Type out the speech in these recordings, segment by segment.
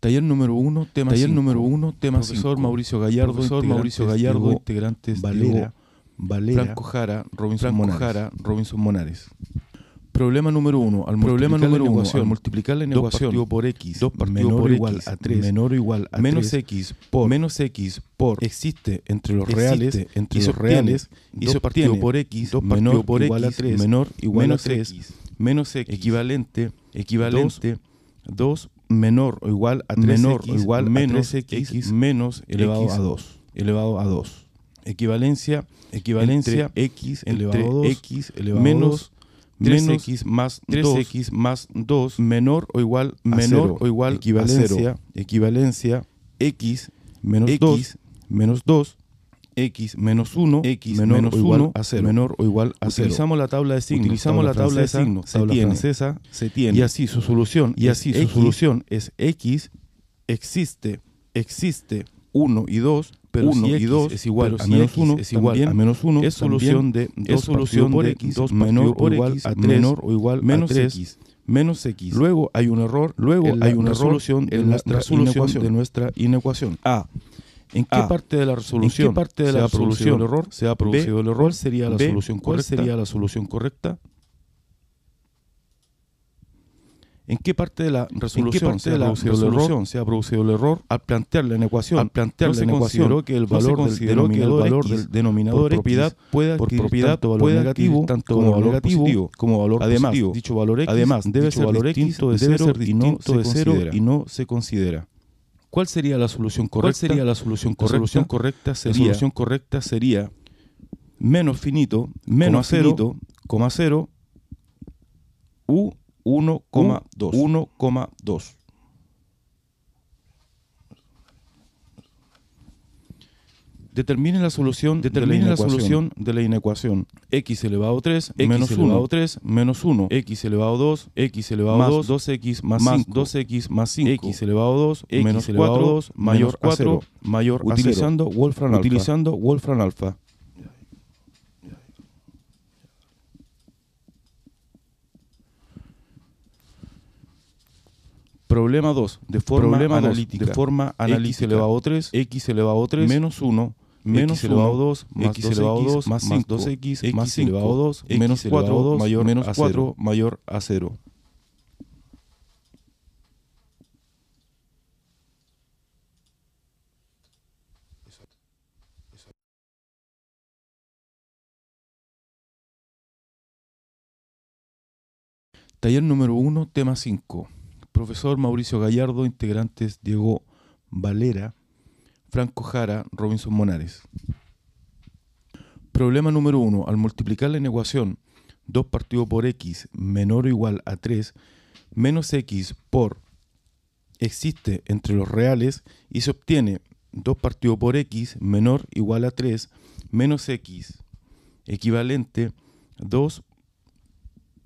Taller número uno, tema Taller número uno, tema Profesor Mauricio Gallardo, Profesor integrantes Mauricio Gallardo, integrantes Valera, Franco Jara, Robinson Monares. Jara, Robinson Monares. Problema número uno. Al problema número uno, al multiplicar la negociación dos por x, 2 menor por igual x, a 3, menor igual a menos x por menos x por existe entre los existe, reales entre los reales y se partido por x, dos menor por igual x, a 3, menor igual menos a 3, x, menos x equivalente equivalente 2, 2 menor o igual a 3x menor o igual menos 3x menos elevado a 2 elevado a 2 equivalencia equivalencia x elevado a 2 x elevado menos menos 3x más 3x más 2 menor o igual menor o igual equivalencia a 0, equivalencia x menos x 2 menos 2 x menos 1, x menos 1 a 0, menor o igual a 0. Utilizamos la tabla de signos. Utilizamos la tabla de signos. Se tabla tiene, francesa, se tiene. Y así su solución. Y así su solución es x existe, existe 1 y 2 pero 1 si y 2 es igual a menos 1 es igual a menos 1 es solución de 2 solución por x 2 menor o igual a 3 menor o igual menos x menos x. Luego hay un error, luego hay una resolución, de, nuestra, de nuestra inecuación. A. ¿En qué parte de la resolución, qué parte de se, la ha resolución, error, se ha producido el error? sería la, B, solución, cuál sería la solución correcta? ¿En qué parte de la resolución, se, ha producido el error? Al plantear la ecuación, al plantear no se que el valor, del, denominador, que el valor del denominador por propiedad X, puede adquirir, propiedad, tanto valor negativo tanto como valor positivo. como valor además, Dicho valor X, además, debe ser valor distinto de cero, y no se considera. ¿Cuál sería la solución correcta? ¿Cuál sería la solución correcta? La solución correcta sería, correcta sería menos finito, menos cero, finito, coma cero, u 1,2. 1,2. determine la solución, de la, solución de la inecuación. x elevado 3 menos 1, 3 menos 1, x elevado 2, x elevado 2, 2x más, 5, 2x más 5, x elevado 2, menos elevado 4, 2, mayor 4, mayor utilizando a Wolfram utilizando Wolfram Alpha. Problema 2, de forma analítica. de forma analítica. X elevado 3, x elevado 3, menos 1, menos x elevado 2 x elevado 2 más 2x más 5 2 menos 4 2 menos 4 mayor a 0. Taller número 1, tema 5. Profesor Mauricio Gallardo, integrantes Diego Valera, Franco Jara, Robinson Monares. Problema número 1. Al multiplicar la ecuación 2 partido por x menor o igual a 3 menos x por existe entre los reales y se obtiene 2 partido por x menor o igual a 3 menos x equivalente 2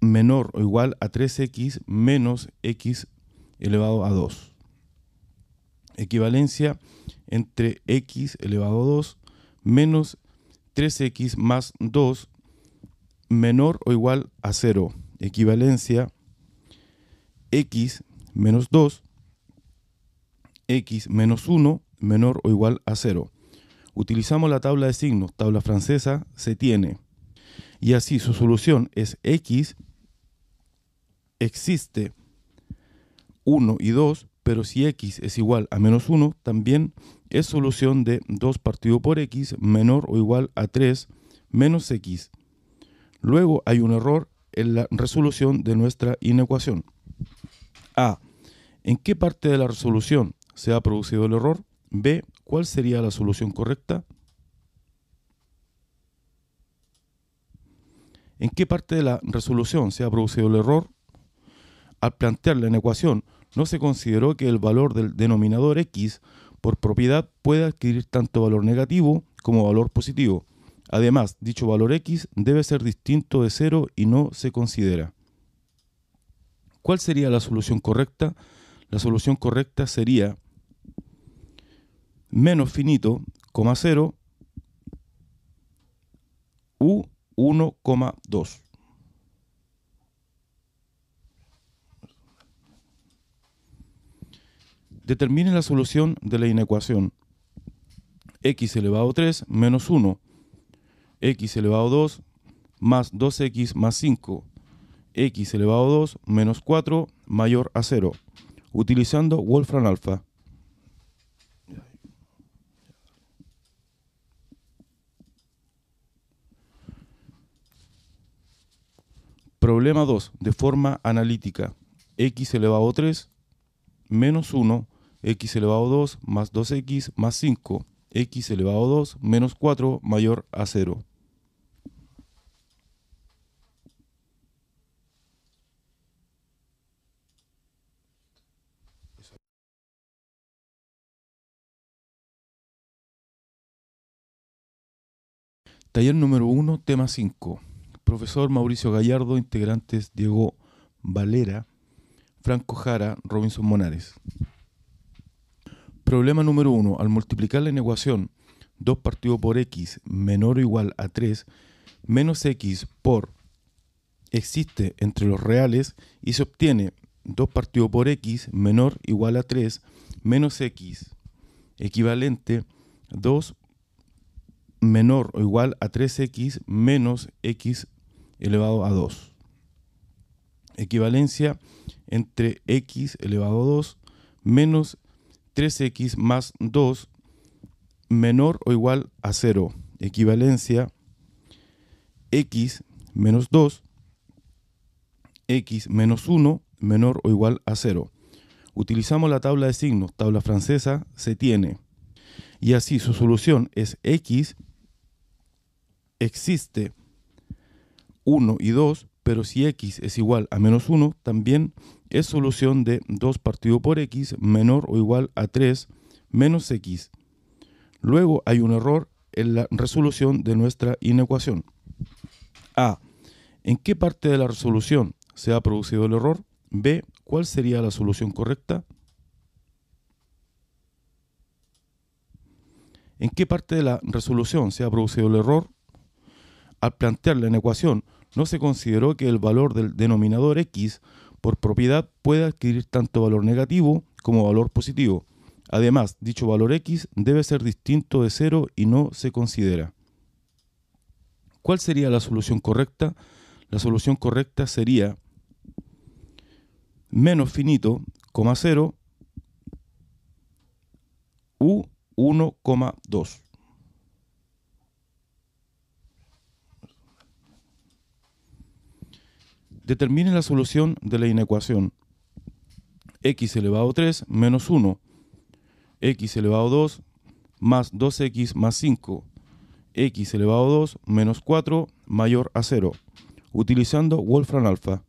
menor o igual a 3x menos x elevado a 2. Equivalencia entre x elevado a 2 menos 3x más 2 menor o igual a 0. Equivalencia x menos 2, x menos 1 menor o igual a 0. Utilizamos la tabla de signos, tabla francesa, se tiene. Y así su solución es x existe 1 y 2, pero si x es igual a menos 1, también es solución de 2 partido por x menor o igual a 3 menos x. Luego hay un error en la resolución de nuestra inecuación. A. ¿En qué parte de la resolución se ha producido el error? B. ¿Cuál sería la solución correcta? ¿En qué parte de la resolución se ha producido el error? Al plantear la inecuación, no se consideró que el valor del denominador X por propiedad puede adquirir tanto valor negativo como valor positivo. Además, dicho valor X debe ser distinto de cero y no se considera. ¿Cuál sería la solución correcta? La solución correcta sería menos finito, coma cero, u 1,2. determine la solución de la inecuación x elevado a 3 menos 1, x elevado 2 más 2x más 5, x elevado 2 menos 4 mayor a 0, utilizando Wolfram alfa. Problema 2, de forma analítica. x elevado 3 menos 1 x elevado a 2 más 2x más 5, x elevado a 2 menos 4 mayor a 0. Taller número 1, tema 5. Profesor Mauricio Gallardo, integrantes Diego Valera, Franco Jara, Robinson Monares. Problema número 1. al multiplicar la ecuación 2 partido por x menor o igual a 3 menos x por existe entre los reales y se obtiene 2 partido por x menor o igual a 3 menos x equivalente 2 menor o igual a 3x menos x elevado a 2. Equivalencia entre x elevado a 2 menos 3x más 2 menor o igual a 0. Equivalencia x menos 2, x menos 1 menor o igual a 0. Utilizamos la tabla de signos, tabla francesa, se tiene. Y así su solución es x existe 1 y 2, pero si x es igual a menos 1, también es solución de 2 partido por x menor o igual a 3 menos x. Luego hay un error en la resolución de nuestra inecuación. A. ¿En qué parte de la resolución se ha producido el error? B. ¿Cuál sería la solución correcta? ¿En qué parte de la resolución se ha producido el error? Al plantear la inecuación, no se consideró que el valor del denominador x por propiedad puede adquirir tanto valor negativo como valor positivo. Además, dicho valor x debe ser distinto de cero y no se considera. ¿Cuál sería la solución correcta? La solución correcta sería menos finito, coma 0, u 1,2. determine la solución de la inecuación x elevado a 3 menos 1, x elevado 2 más 2x más 5, x elevado 2 menos 4 mayor a 0, utilizando Wolfram alfa.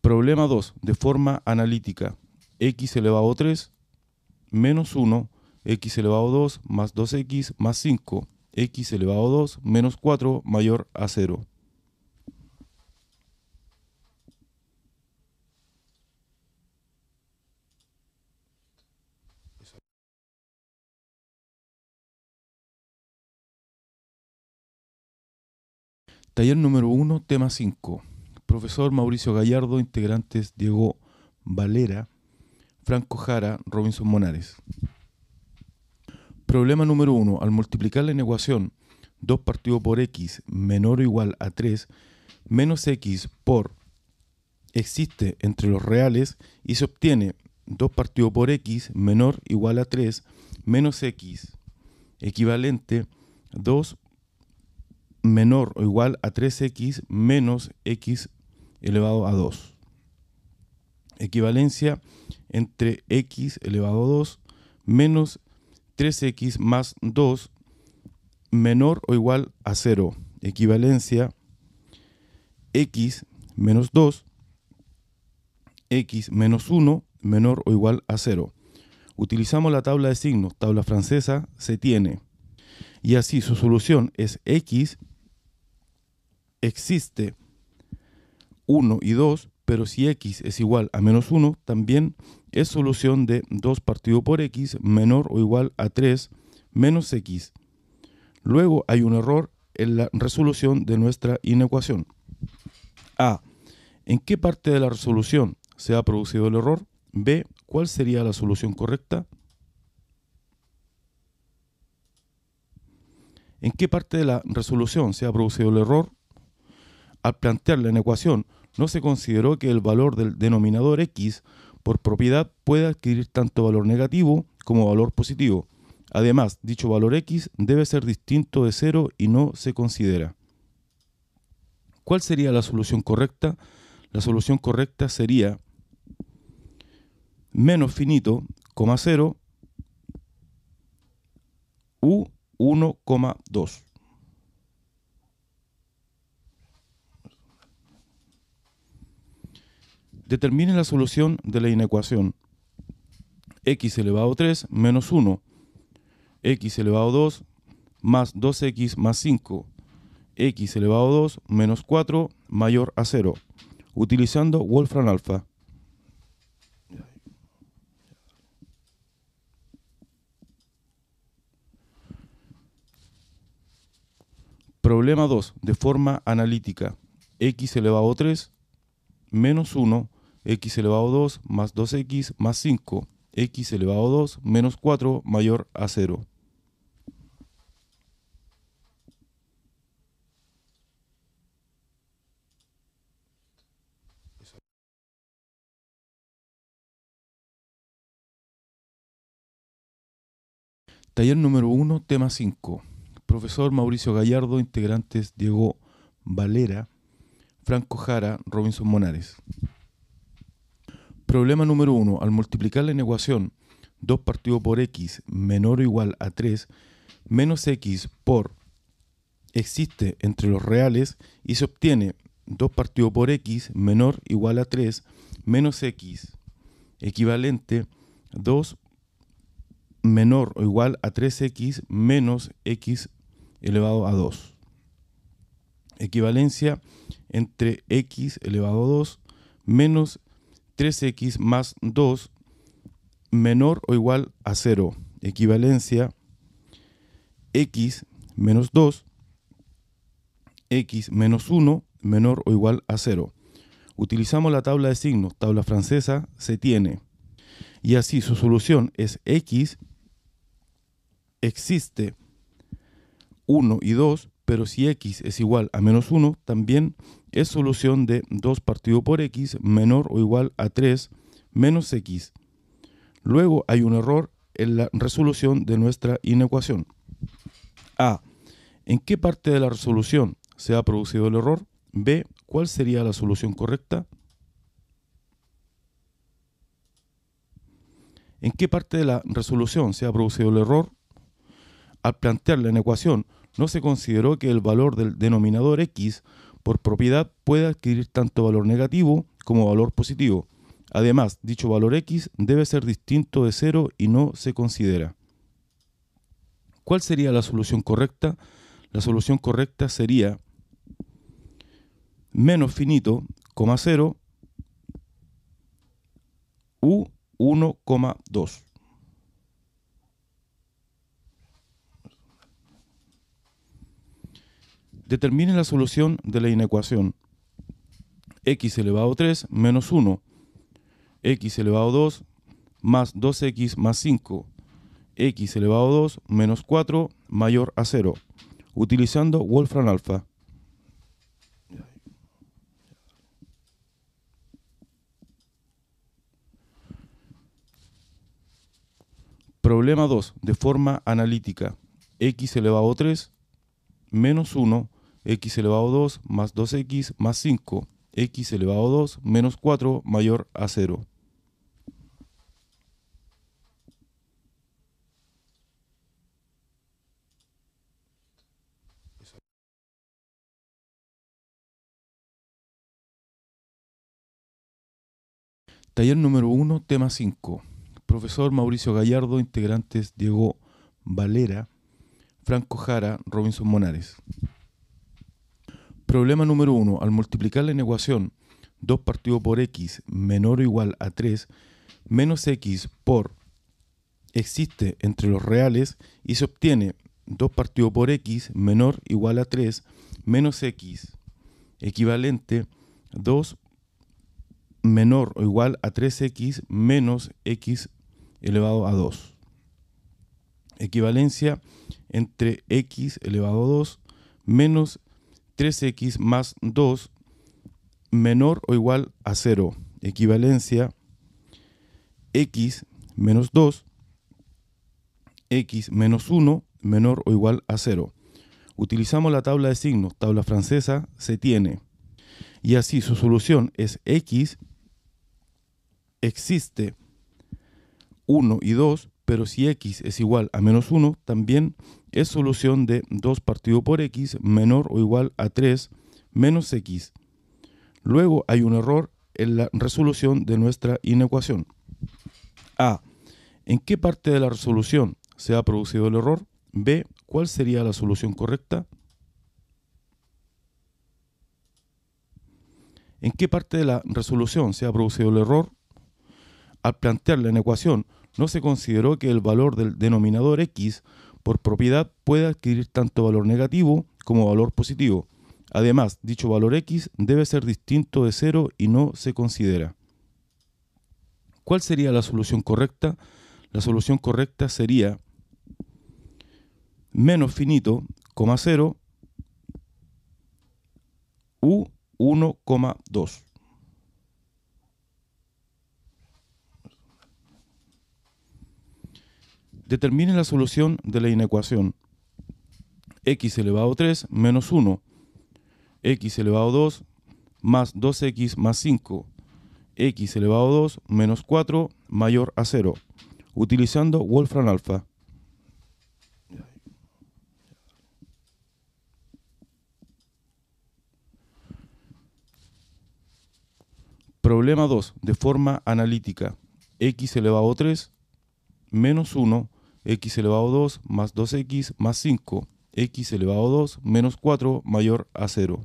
Problema 2, de forma analítica, x elevado 3 menos 1 x elevado a 2 más 2x más 5, x elevado a 2 menos 4 mayor a 0. Taller número 1, tema 5. Profesor Mauricio Gallardo, integrantes Diego Valera, Franco Jara, Robinson Monares. Problema número 1. al multiplicar la ecuación 2 partido por x menor o igual a 3 menos x por existe entre los reales y se obtiene 2 partido por x menor o igual a 3 menos x equivalente 2 menor o igual a 3x menos x elevado a 2. Equivalencia entre x elevado a 2 menos 3x más 2 menor o igual a 0. Equivalencia x menos 2, x menos 1 menor o igual a 0. Utilizamos la tabla de signos, tabla francesa, se tiene. Y así su solución es x existe 1 y 2, pero si x es igual a menos 1, también es solución de 2 partido por x menor o igual a 3 menos x. Luego hay un error en la resolución de nuestra inecuación. A. ¿En qué parte de la resolución se ha producido el error? B. ¿Cuál sería la solución correcta? ¿En qué parte de la resolución se ha producido el error? Al plantear la inecuación, no se consideró que el valor del denominador X por propiedad puede adquirir tanto valor negativo como valor positivo. Además, dicho valor X debe ser distinto de cero y no se considera. ¿Cuál sería la solución correcta? La solución correcta sería menos finito, coma 0, u 1,2. determine la solución de la inecuación x elevado a 3 menos 1, x elevado 2 más 2x más 5, x elevado 2 menos 4 mayor a 0, utilizando Wolfram alfa. Problema 2, de forma analítica. x elevado 3 menos 1 x elevado a 2 más 2x más 5, x elevado a 2 menos 4 mayor a 0. Taller número 1, tema 5. Profesor Mauricio Gallardo, integrantes Diego Valera, Franco Jara, Robinson Monares. Problema número 1. al multiplicar la ecuación 2 partido por x menor o igual a 3 menos x por existe entre los reales y se obtiene 2 partido por x menor o igual a 3 menos x equivalente 2 menor o igual a 3x menos x elevado a 2. Equivalencia entre x elevado a 2 menos 3x más 2 menor o igual a 0. Equivalencia x menos 2, x menos 1 menor o igual a 0. Utilizamos la tabla de signos, tabla francesa, se tiene. Y así su solución es x, existe 1 y 2, pero si x es igual a menos 1, también es solución de 2 partido por x menor o igual a 3 menos x. Luego hay un error en la resolución de nuestra inecuación. A. ¿En qué parte de la resolución se ha producido el error? B. ¿Cuál sería la solución correcta? ¿En qué parte de la resolución se ha producido el error? Al plantear la inecuación, no se consideró que el valor del denominador X por propiedad puede adquirir tanto valor negativo como valor positivo. Además, dicho valor X debe ser distinto de cero y no se considera. ¿Cuál sería la solución correcta? La solución correcta sería menos finito, coma 0, u 1,2. determine la solución de la inecuación x elevado a 3 menos 1, x elevado 2 más 2x más 5, x elevado 2 menos 4 mayor a 0, utilizando Wolfram alfa. Problema 2, de forma analítica, x elevado 3 menos 1 x elevado a 2 más 2x más 5, x elevado a 2 menos 4 mayor a 0. Taller número 1, tema 5. Profesor Mauricio Gallardo, integrantes Diego Valera, Franco Jara, Robinson Monares. Problema número 1. al multiplicar la ecuación 2 partido por x menor o igual a 3 menos x por existe entre los reales y se obtiene 2 partido por x menor o igual a 3 menos x equivalente 2 menor o igual a 3x menos x elevado a 2. Equivalencia entre x elevado a 2 menos 3x más 2 menor o igual a 0. Equivalencia x menos 2, x menos 1 menor o igual a 0. Utilizamos la tabla de signos, tabla francesa, se tiene. Y así su solución es x existe 1 y 2 pero si x es igual a menos 1, también es solución de 2 partido por x menor o igual a 3 menos x. Luego hay un error en la resolución de nuestra inecuación. A. ¿En qué parte de la resolución se ha producido el error? B. ¿Cuál sería la solución correcta? ¿En qué parte de la resolución se ha producido el error? Al plantear la inecuación, no se consideró que el valor del denominador X por propiedad puede adquirir tanto valor negativo como valor positivo. Además, dicho valor X debe ser distinto de cero y no se considera. ¿Cuál sería la solución correcta? La solución correcta sería menos finito, coma cero, u 1,2. determine la solución de la inecuación x elevado a 3 menos 1, x elevado 2 más 2x más 5, x elevado a 2 menos 4 mayor a 0, utilizando Wolfram alfa. Problema 2, de forma analítica. x elevado 3 menos 1 x elevado a 2 más 2x más 5, x elevado a 2 menos 4 mayor a 0.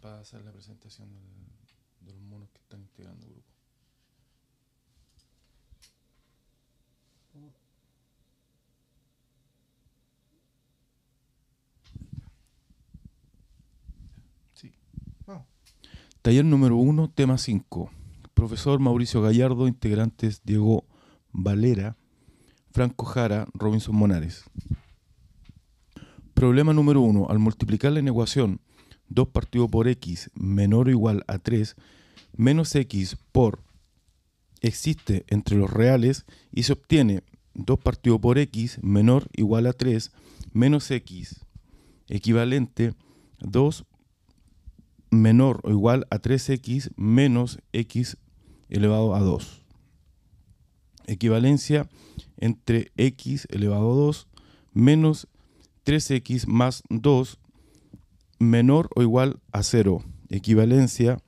Para hacer la presentación de los monos que están integrando grupo. Taller número 1, tema 5. Profesor Mauricio Gallardo, integrantes Diego Valera, Franco Jara, Robinson Monares. Problema número 1. Al multiplicar la ecuación 2 partido por x menor o igual a 3 menos x por existe entre los reales y se obtiene 2 partido por x menor o igual a 3 menos x equivalente 2 menor o igual a 3x menos x elevado a 2. Equivalencia entre x elevado a 2 menos 3x más 2 menor o igual a 0. Equivalencia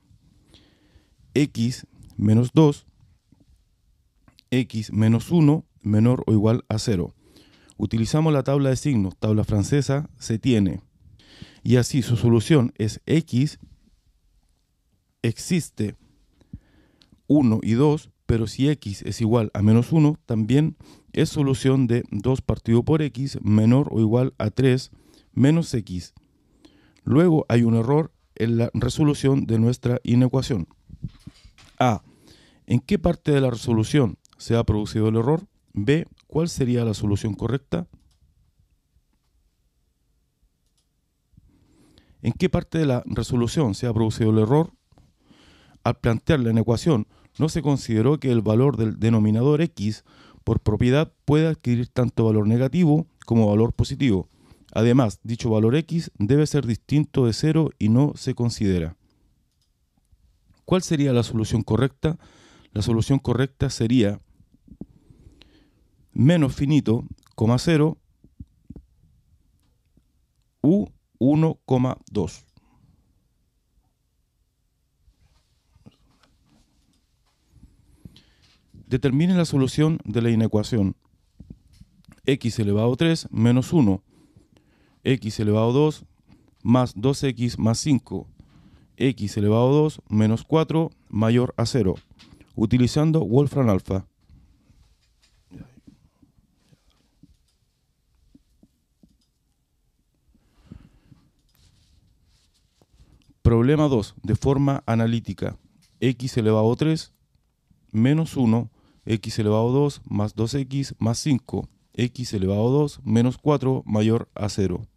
x menos 2, x menos 1 menor o igual a 0. Utilizamos la tabla de signos, tabla francesa, se tiene. Y así su solución es x existe 1 y 2, pero si x es igual a menos 1, también es solución de 2 partido por x menor o igual a 3 menos x. Luego hay un error en la resolución de nuestra inecuación. A. ¿En qué parte de la resolución se ha producido el error? B. ¿Cuál sería la solución correcta? ¿En qué parte de la resolución se ha producido el error? al plantearla en ecuación, no se consideró que el valor del denominador x por propiedad puede adquirir tanto valor negativo como valor positivo. Además, dicho valor x debe ser distinto de cero y no se considera. ¿Cuál sería la solución correcta? La solución correcta sería menos finito, coma 0, u 1,2. determine la solución de la inecuación x elevado a 3 menos 1, x elevado 2 más 2x más 5, x elevado 2 menos 4 mayor a 0, utilizando Wolfram alfa. Problema 2, de forma analítica, x elevado 3 menos 1 x elevado 2 más 2x más 5, x elevado 2 menos 4 mayor a 0.